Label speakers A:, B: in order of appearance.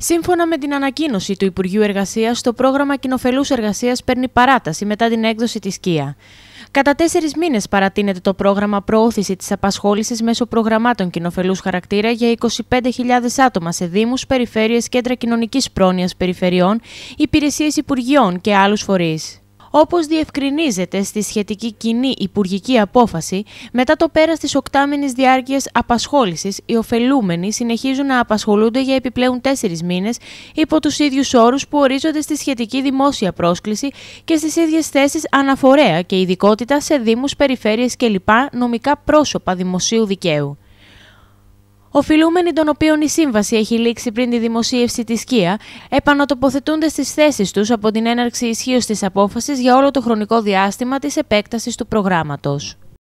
A: Σύμφωνα με την ανακοίνωση του Υπουργείου Εργασίας, το πρόγραμμα κοινοφελούς εργασίας παίρνει παράταση μετά την έκδοση της ΚΙΑ. Κατά τέσσερις μήνες παρατείνεται το πρόγραμμα Προώθηση της Απασχόλησης μέσω προγραμμάτων κοινοφελούς χαρακτήρα για 25.000 άτομα σε Δήμους, Περιφέρειες, Κέντρα Κοινωνικής Πρόνοιας Περιφερειών, Υπηρεσίες Υπουργείων και άλλους φορείς όπως διευκρινίζεται στη σχετική κοινή υπουργική απόφαση, μετά το πέρας της οκτάμινης διάρκειας απασχόλησης, οι ωφελούμενοι συνεχίζουν να απασχολούνται για επιπλέον τέσσερις μήνες υπό τους ίδιους όρους που ορίζονται στη σχετική δημόσια πρόσκληση και στις ίδιες θέσεις αναφορέα και ειδικότητα σε δήμους, περιφέρειες κλπ. νομικά πρόσωπα δημοσίου δικαίου. Οφειλούμενοι των οποίων η σύμβαση έχει λήξει πριν τη δημοσίευση της ΚΙΑ, επανατοποθετούνται στις θέσεις τους από την έναρξη ισχύως της απόφασης για όλο το χρονικό διάστημα της επέκτασης του προγράμματος.